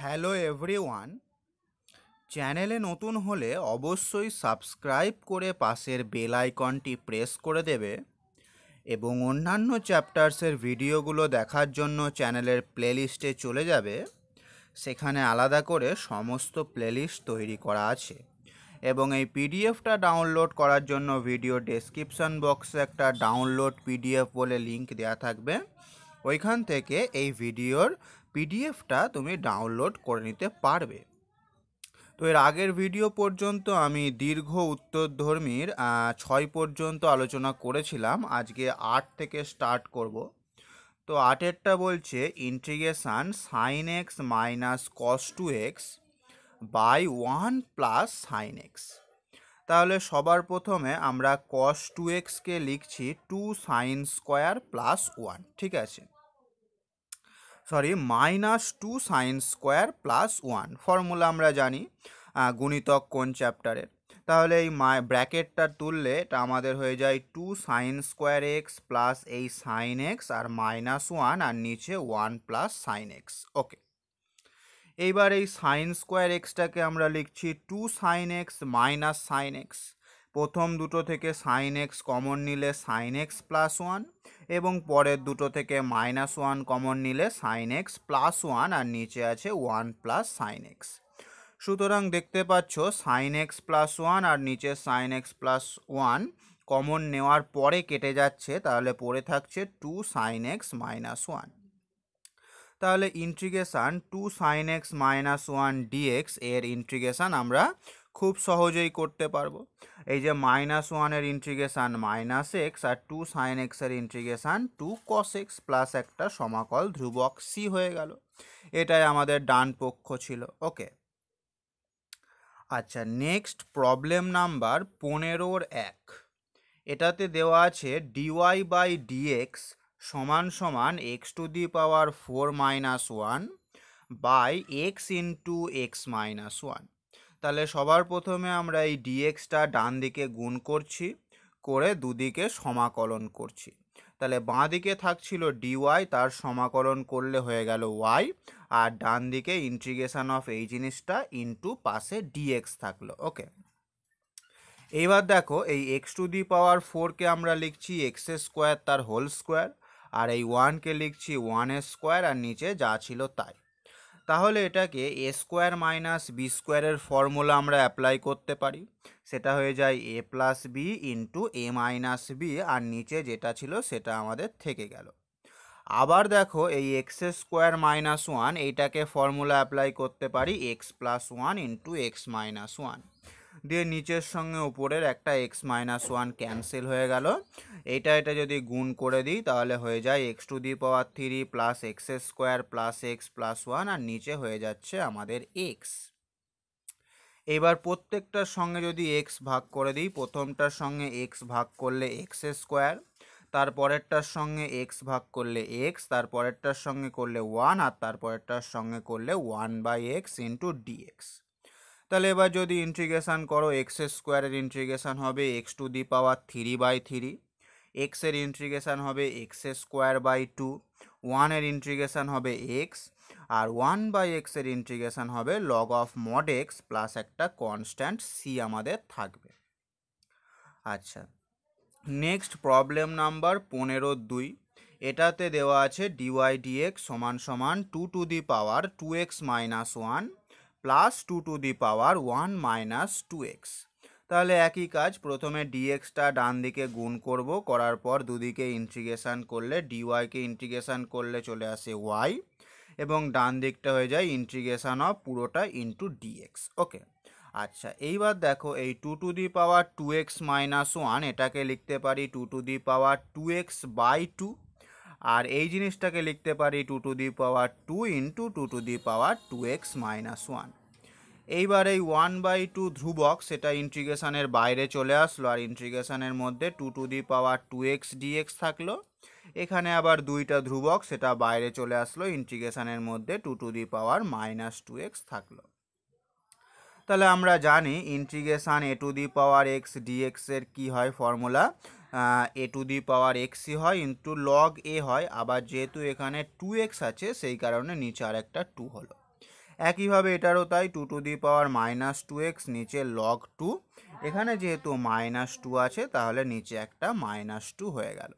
hello everyone চ্যানেলে নতুন হলে অবশ্যই সাবস্ক্রাইব করে পাশের বেল আইকনটি প্রেস করে দেবে এবং অন্যান্য চ্যাপ্টার্সের ভিডিওগুলো দেখার জন্য চ্যানেলের প্লেলিস্টে চলে যাবে সেখানে আলাদা করে সমস্ত প্লেলিস্ট তৈরি করা আছে এবং এই পিডিএফটা ডাউনলোড করার জন্য ভিডিও ডেসক্রিপশন বক্সে একটা ডাউনলোড পিডিএফ বলে লিংক দেওয়া থাকবে ওইখান থেকে এই ভিডিওর পিডিএফটা তুমি ডাউনলোড করে নিতে পারবে তো এর আগের ভিডিও পর্যন্ত আমি দীর্ঘ উত্তরধর্মীর ছয় পর্যন্ত আলোচনা করেছিলাম আজকে আট থেকে স্টার্ট করব তো আটেরটা বলছে integration sine x minus cos two x by one plus sine x তাহলে সবার প্রথমে আমরা কস টু এক্সকে লিখছি two sine square plus one ঠিক আছে sorry minus two science square plus one formula আমরা জানি গুণিতক কোন চ্যাপ্টারের তাহলে এই মাই ব্র্যাকেটটা তুললে এটা আমাদের হয়ে যায় two sine square x plus এই সাইন এক্স আর মাইনাস ওয়ান আর নিচে one plus sine x okay এইবার এই সাইন স্কোয়ার এক্সটাকে আমরা লিখছি two sine x minus sine x প্রথম দুটো থেকে সাইন এক্স কমন নিলে সাইন এক্স প্লাস ওয়ান এবং পরের দুটো থেকে মাইনাস ওয়ান কমন নিলে সাইন এক্স প্লাস ওয়ান আর নিচে আছে ওয়ান প্লাস সাইন এক্স সুতরাং দেখতে পাচ্ছ সাইন এক্স প্লাস ওয়ান আর নিচে sine x plus one common নেওয়ার পরে কেটে যাচ্ছে তাহলে পড়ে থাকছে two sine x minus one তাহলে integration two sine x minus one dx এর ইন্ট্রিগেশান আমরা খুব সহজেই করতে পারবো এই যে মাইনাস ওয়ানের ইন্ট্রিগেশান মাইনাস এক্স আর টু সাইন এক্সের integration two cos x plus একটা সমাকল ধ্রুবক সি হয়ে গেল এটাই আমাদের ডান পক্ষ ছিল ওকে আচ্ছা নেক্সট প্রবলেম নাম্বার পনেরোর এক এটাতে দেওয়া আছে ডিওয়াই বাই ডিএক্স সমান সমান x to the power four minus one by x into x minus one তাহলে সবার প্রথমে আমরা এই ডিএক্সটা ডান দিকে গুণ করছি করে দুদিকে সমাকলন করছি তাহলে বাঁ দিকে থাকছিল ডিওয়াই তার সমাকলন করলে হয়ে গেল ওয়াই আর ডান দিকে ইন্ট্রিগেশান অফ এই জিনিসটা ইন্টু পাশে ডিএক্স থাকলো ওকে এইবার দেখো এই এক্স টু দি পাওয়ার ফোরকে আমরা লিখছি এক্স স্কোয়ার তার হোল স্কোয়ার আর এই ওয়ানকে লিখছি ওয়ান স্কোয়ার আর নিচে যা ছিল তাই তাহলে এটাকে এ স্কোয়ার মাইনাস বি স্কোয়ারের ফর্মুলা আমরা অ্যাপ্লাই করতে পারি সেটা হয়ে যায় a plus b into a minus b আর নিচে যেটা ছিল সেটা আমাদের থেকে গেল আবার দেখো এই এক্স স্কোয়ার মাইনাস ওয়ান এইটাকে ফর্মুলা অ্যাপ্লাই করতে পারি x plus one into x minus one দিয়ে নিচের সঙ্গে উপরের একটা এক্স মাইনাস ওয়ান ক্যান্সেল হয়ে গেল এটা এটা যদি গুণ করে দিই তাহলে হয়ে যায় x to the power three plus x square plus x plus one আর নিচে হয়ে যাচ্ছে আমাদের এক্স এবার প্রত্যেকটার সঙ্গে যদি এক্স ভাগ করে দিই প্রথমটার সঙ্গে এক্স ভাগ করলে এক্স স্কোয়ার তারপরেরটার সঙ্গে এক্স ভাগ করলে এক্স তারপরেরটার সঙ্গে করলে ওয়ান আর তারপরেরটার সঙ্গে করলে one by x into dx তাহলে এবার যদি ইন্ট্রিগেশান করো এক্স স্কোয়ারের ইন্ট্রিগেশান হবে x to the power three by three এক্সের ইন্ট্রিগেশান হবে এক্স স্কোয়ার বাই টু ওয়ানের ইন্ট্রিগেশান হবে এক্স আর ওয়ান বাই এক্সের ইন্ট্রিগেশান হবে log of mod x plus একটা কনস্ট্যান্ট সি আমাদের থাকবে আচ্ছা নেক্সট প্রবলেম নাম্বার পনেরো দুই এটাতে দেওয়া আছে ডিওয়াই ডিএক্স সমান সমান two to the power two x minus one plus two to the power one minus two x তাহলে একই কাজ প্রথমে ডিএক্সটা ডান দিকে গুণ করব করার পর দুদিকে ইন্টিগ্রেশান করলে ডিওয়াইকে ইন্টিগ্রেশান করলে চলে আসে ওয়াই এবং ডান দিকটা হয়ে যায় ইন্টিগ্রেশান অফ পুরোটা ইন্টু ডিএক্স ওকে আচ্ছা এইবার দেখো এই two to the power two x minus one এটাকে লিখতে পারি two to the power two x by two আর এই জিনিসটাকে লিখতে পারি two to the power two into two to the power two x minus one এইবার এই ওয়ান বাই টু ধ্রুবক সেটা ইন্ট্রিগেশানের বাইরে চলে আসলো আর ইন্ট্রিগেশানের মধ্যে two to the power two x dx থাকলো এখানে আবার দুইটা ধ্রুবক সেটা বাইরে চলে আসলো ইন্ট্রিগেশানের মধ্যে two to the power minus two x থাকলো তাহলে আমরা জানি ইন্ট্রিগেশান এ টু দি পাওয়ার এক্স ডিএক্সের কী হয় ফর্মুলা এ টু দি পাওয়ার এক্সই হয় ইন্টু লগ এ হয় আবার যেহেতু এখানে টু এক্স আছে সেই কারণে নিচে আর একটা টু হলো একইভাবে এটারও তাই two to the power minus two x নিচে লগ টু এখানে যেহেতু মাইনাস টু আছে তাহলে নিচে একটা মাইনাস টু হয়ে গেল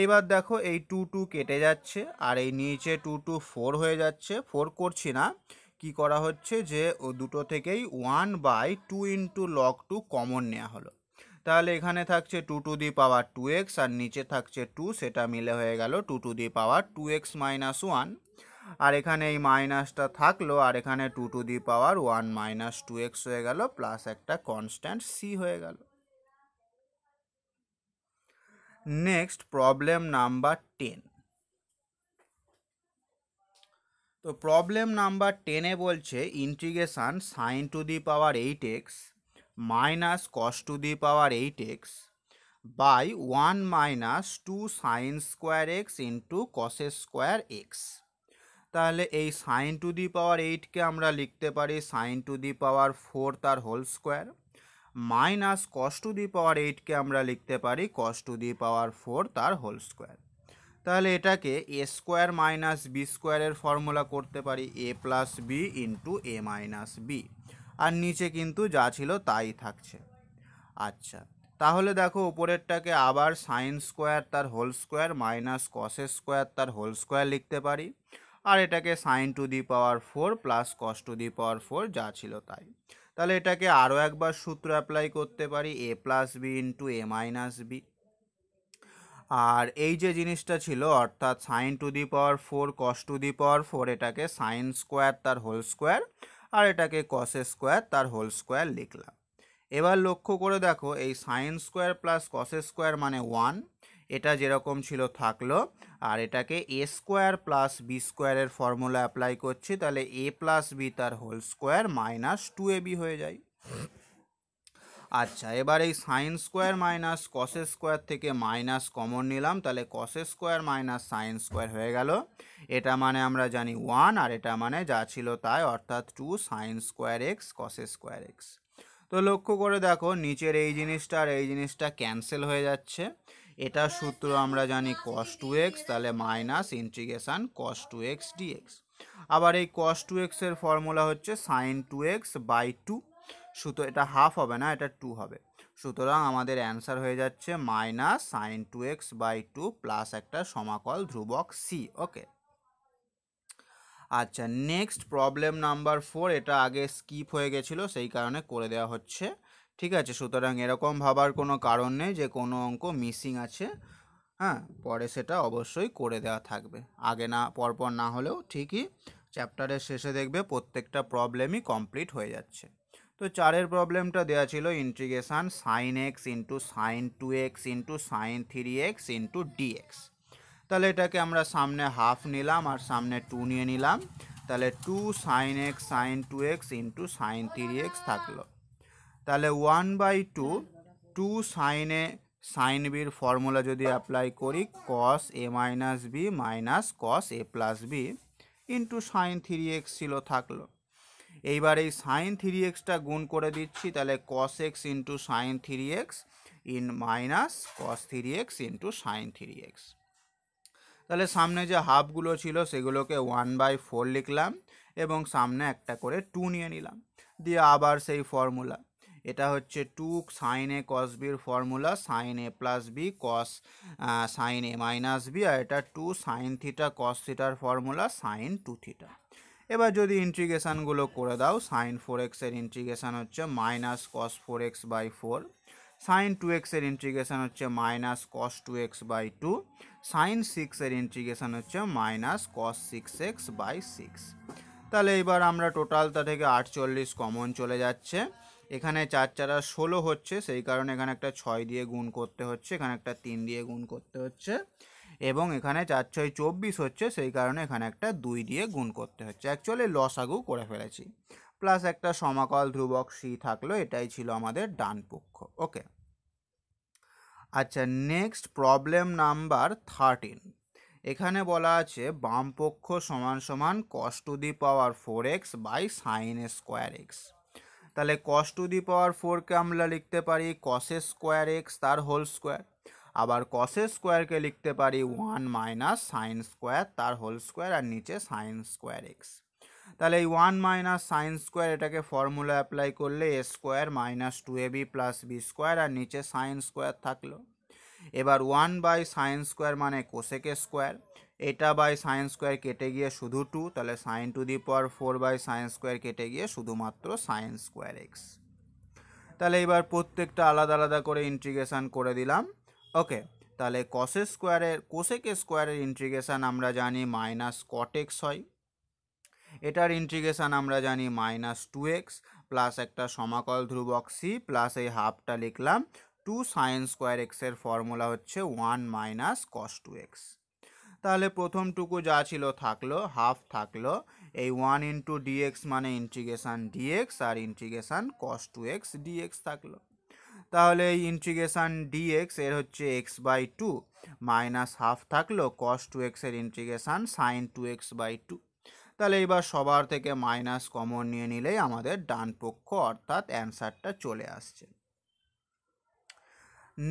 এইবার দেখো এই টু টু কেটে যাচ্ছে আর এই নিচে টু টু ফোর হয়ে যাচ্ছে ফোর করছি না কি করা হচ্ছে যে ও দুটো থেকেই one by two into log two common নেওয়া হলো তাহলে এখানে থাকছে two to the power two x আর নিচে থাকছে টু সেটা মিলে হয়ে গেল two to the power two x minus one আর এখানে এই মাইনাসটা থাকলো আর এখানে two to the power one minus two x হয়ে গেল প্লাস একটা কনস্ট্যান্ট সি হয়ে গেল নেক্সট প্রবলেম নাম্বার টেন তো প্রবলেম নাম্বার টেনে বলছে integration sine to the power eight x minus cos to the power eight x by one minus two sine square x into কসের square x তাহলে এই sign to the power এইটকে আমরা লিখতে পারি sine to the power four তার whole square minus cos to the power এইটকে আমরা লিখতে পারি cos to the power four তার হোল স্কোয়ার তাহলে এটাকে এ স্কোয়ার মাইনাস বি স্কোয়ারের ফর্মুলা করতে পারি a plus b into a minus b আর নিচে কিন্তু যা ছিল তাই থাকছে আচ্ছা তাহলে দেখো উপরেরটাকে আবার সাইন স্কোয়ার তার হোল স্কোয়ার মাইনাস কসের স্কোয়ার তার হোল স্কোয়ার লিখতে পারি আর এটাকে sine to the power four plus cos to the power four যা ছিল তাই তাহলে এটাকে আরও একবার সূত্র অ্যাপ্লাই করতে পারি a plus b into a minus b আর এই যে জিনিসটা ছিল অর্থাৎ sine to the power four cos to the power four এটাকে সাইন স্কোয়ার তার হোল স্কোয়ার আর এটাকে কস স্কোয়ার তার হোল স্কোয়ার লিখলাম এবার লক্ষ্য করে দেখো এই sine square plus cos square মানে ওয়ান এটা যেরকম ছিল থাকলো আর এটাকে এ স্কোয়ার প্লাস বি স্কোয়ারের ফর্মুলা অ্যাপ্লাই করছি তাহলে এ প্লাস বি তার whole square minus two a b হয়ে যায় আচ্ছা এবার এই সাইন স্কোয়ার মাইনাস কসের স্কোয়ার থেকে মাইনাস কমন নিলাম তাহলে কসের স্কোয়ার মাইনাস সাইন স্কোয়ার হয়ে গেল এটা মানে আমরা জানি ওয়ান আর এটা মানে যা ছিল তাই অর্থাৎ টু সাইন স্কোয়ার এক্স কসের স্কোয়ার এক্স তো লক্ষ্য করে দেখো নিচের এই জিনিসটা আর এই জিনিসটা ক্যান্সেল হয়ে যাচ্ছে এটা সূত্র আমরা জানি কস টু এক্স তাহলে minus integration cos two x dx আবার এই কস টু এক্সের ফর্মুলা হচ্ছে sine two x by two সুতো এটা হাফ হবে না এটা টু হবে সুতরাং আমাদের অ্যান্সার হয়ে যাচ্ছে minus sine two x by two plus একটা সমাকল ধ্রুবক সি ওকে আচ্ছা নেক্সট প্রবলেম নাম্বার ফোর এটা আগে স্কিপ হয়ে গেছিলো সেই কারণে করে দেওয়া হচ্ছে ঠিক আছে সুতরাং এরকম ভাবার কোনো কারণ নেই যে কোনো অঙ্ক মিসিং আছে হ্যাঁ পরে সেটা অবশ্যই করে দেওয়া থাকবে আগে না পরপর না হলেও ঠিকই চ্যাপ্টারের শেষে দেখবে প্রত্যেকটা প্রবলেমই কমপ্লিট হয়ে যাচ্ছে তো চারের প্রবলেমটা দেওয়া ছিল integration sine x into sine two x into sine three x into dx তাহলে এটাকে আমরা সামনে হাফ নিলাম আর সামনে টু নিয়ে নিলাম তাহলে two sine x sine two x into sine three x থাকলো তাহলে one by two two sine a sine বির ফর্মুলা যদি অ্যাপ্লাই করি cos a minus b minus cos a plus b into sine three x ছিল থাকলো এইবার এই sign three extra গুণ করে দিচ্ছি তাহলে cos x into sine three x ইন minus cos three x into sine three x তাহলে সামনে যে হাফগুলো ছিল সেগুলোকে ওয়ান বাই ফোর লিখলাম এবং সামনে একটা করে টু নিয়ে নিলাম দিয়ে আবার সেই ফর্মুলা এটা হচ্ছে টু সাইন এ কস বির formula sine a plus b cos sine a minus b আর এটা টু সাইন থিটা কস থিটার ফর্মুলা সাইন টু থিটা এবার যদি ইন্ট্রিগেশানগুলো করে দাও সাইন ফোর এক্সের ইন্ট্রিগেশান হচ্ছে minus cos four x by four sine two এক্সের ইন্ট্রিগেশান হচ্ছে minus cos two x by two sine সিক্সের ইন্ট্রিগেশান হচ্ছে minus cos six x by six তাহলে এবার আমরা টোটালটা থেকে আটচল্লিশ কমন চলে যাচ্ছে এখানে চার চারা ষোলো হচ্ছে সেই কারণে এখানে একটা ছয় দিয়ে গুণ করতে হচ্ছে এখানে একটা তিন দিয়ে গুণ করতে হচ্ছে এবং এখানে চার ছয় চব্বিশ হচ্ছে সেই কারণে এখানে একটা দুই দিয়ে গুণ করতে হচ্ছে অ্যাকচুয়ালি লসাগু করে ফেলেছি প্লাস একটা সমাকল ধ্রুবক সি থাকলো এটাই ছিল আমাদের ডান পক্ষ ওকে আচ্ছা নেক্সট প্রবলেম নাম্বার থার্টিন এখানে বলা আছে বামপক্ষ সমান সমান cos to the power four x by sine square x তাহলে কস টু দি পাওয়ার ফোরকে আমরা লিখতে পারি কসে স্কোয়ার এক্স তার হোল স্কোয়ার আবার কসের স্কোয়ারকে লিখতে পারি ওয়ান মাইনাস সাইন স্কোয়ার তার হোল স্কোয়ার আর নিচে সাইন স্কোয়ার এক্স তাহলে এই ওয়ান মাইনাস সাইন স্কোয়ার এটাকে ফর্মুলা অ্যাপ্লাই করলে a square minus two a b plus b square আর নিচে সাইন স্কোয়ার থাকলো এবার ওয়ান বাই সাইন স্কোয়ার মানে কোসেকে স্কোয়ার এটা বাই সাইন স্কোয়ার কেটে গিয়ে শুধু টু তাহলে sine to the power four by sine square কেটে গিয়ে শুধুমাত্র সাইন স্কোয়ার এক্স তাহলে এবার প্রত্যেকটা আলাদা আলাদা করে ইন্টিগ্রেশান করে দিলাম ওকে তাহলে কসে স্কোয়ারের কোসেক স্কোয়ারের ইন্ট্রিগেশান আমরা জানি মাইনাস কটেক্স হয় এটার ইন্ট্রিগেশান আমরা জানি মাইনাস টু এক্স প্লাস একটা সমাকল ধ্রুবক সি প্লাস এই হাফটা লিখলাম টু সাইন স্কোয়ার এক্সের ফর্মুলা হচ্ছে one minus cos two x তাহলে প্রথমটুকু যা ছিল থাকলো হাফ থাকলো এই ওয়ান ইন্টু ডিএক্স মানে ইন্ট্রিগেশান ডিএক্স আর integration cos two x dx থাকলো তাহলে এই ইন্ট্রিগেশান ডিএক্স এর হচ্ছে x by two minus half থাকলো কস টু এক্সের integration sine two x by two তাহলে এবার সবার থেকে মাইনাস কমন নিয়ে নিলেই আমাদের ডান পক্ষ অর্থাৎ অ্যান্সারটা চলে আসছে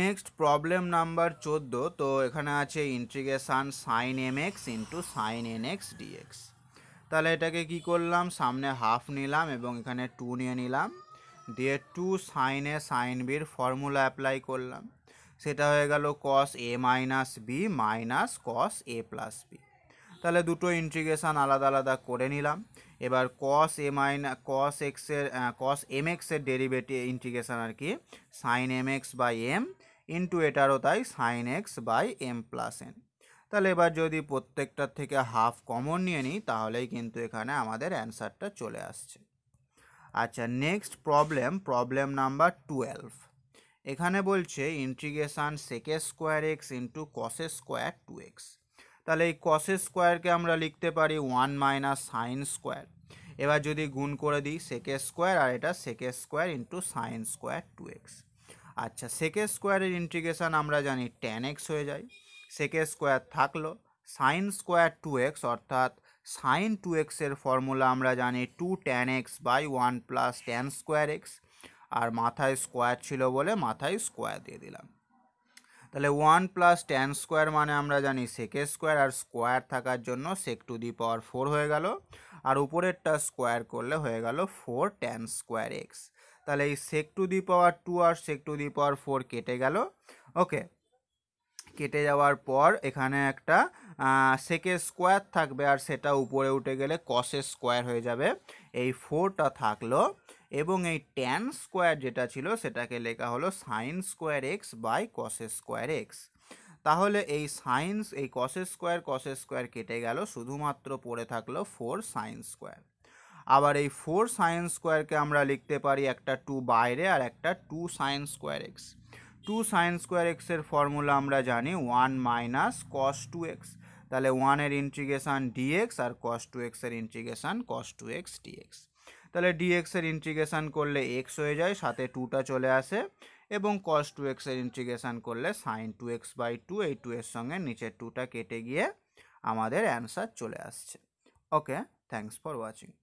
নেক্সট প্রবলেম নাম্বার চোদ্দো তো এখানে আছে integration sine m x into sine n x dx তাহলে এটাকে কি করলাম সামনে হাফ নিলাম এবং এখানে টু নিয়ে নিলাম দিয়ে টু সাইনে এ সাইন বির ফর্মুলা অ্যাপ্লাই করলাম সেটা হয়ে গেল cos a minus b minus cos a plus b তাহলে দুটো ইন্টিগ্রেশান আলাদা আলাদা করে নিলাম এবার কস এ মাইনা কস এক্সের কস এম এক্সের ডেরিভেটিভ ইন্টিগ্রেশান আর কি sine m x by m into এটারও তাই sine x by m plus n তাহলে এবার যদি প্রত্যেকটার থেকে হাফ কমন নিয়ে নিই তাহলেই কিন্তু এখানে আমাদের অ্যান্সারটা চলে আসছে আচ্ছা next problem problem number twelve এখানে বলছে integration sec square x into cosec square two x তাহলে এই কসে স্কোয়ারকে আমরা লিখতে পারি ওয়ান মাইনাস সাইন স্কোয়ার এবার যদি গুণ করে দিই সেকে স্কোয়ার আর এটা sec square into sine square two x আচ্ছা সেকে স্কোয়ারের ইন্টিগ্রেশান আমরা জানি ট্যান এক্স হয়ে যায় সেকে স্কোয়ার থাকলো সাইন স্কোয়ার টু এক্স অর্থাৎ সাইন টু এক্সের ফর্মুলা আমরা জানি two tan x by one plus tan square x আর মাথায় স্কোয়ার ছিল বলে মাথায় স্কোয়ার দিয়ে দিলাম তাহলে ওয়ান প্লাস ট্যান স্কোয়ার মানে আমরা জানি সেকে স্কোয়ার আর স্কোয়ার থাকার জন্য সেক টু দি পাওয়ার ফোর হয়ে গেল আর উপরেরটা স্কোয়ার করলে হয়ে গেল ফোর ট্যান স্কোয়ার এক্স তাহলে এই sec to the power two আর sec to the power four কেটে গেল ওকে কেটে যাওয়ার পর এখানে একটা সেকের স্কোয়ার থাকবে আর সেটা উপরে উঠে গেলে কসের স্কোয়ার হয়ে যাবে এই ফোরটা থাকলো এবং এই ট্যান স্কোয়ার যেটা ছিল সেটাকে লেখা হলো সাইন স্কোয়ার এক্স বাই কসের স্কোয়ার এক্স তাহলে এই সাইন্স এই কসের স্কোয়ার কসের স্কোয়ার কেটে গেল শুধুমাত্র পড়ে থাকলো ফোর সাইন্স স্কোয়ার আবার এই ফোর সাইন্স স্কোয়ারকে আমরা লিখতে পারি একটা টু বাইরে আর একটা two science square x two sine square এক্সের ফর্মুলা আমরা জানি one minus cos two x তাহলে ওয়ানের ইন্টিগ্রেশান ডিএক্স আর কস টু এক্সের integration cos two x dx তাহলে ডিএক্সের ইন্টিগ্রেশান করলে এক্স হয়ে যায় সাথে টুটা চলে আসে এবং কস টু এক্সের ইন্টিগ্রেশান করলে sine two x by two এই টু এর সঙ্গে নিচের টুটা কেটে গিয়ে আমাদের অ্যান্সার চলে আসছে ওকে থ্যাংকস ফর ওয়াচিং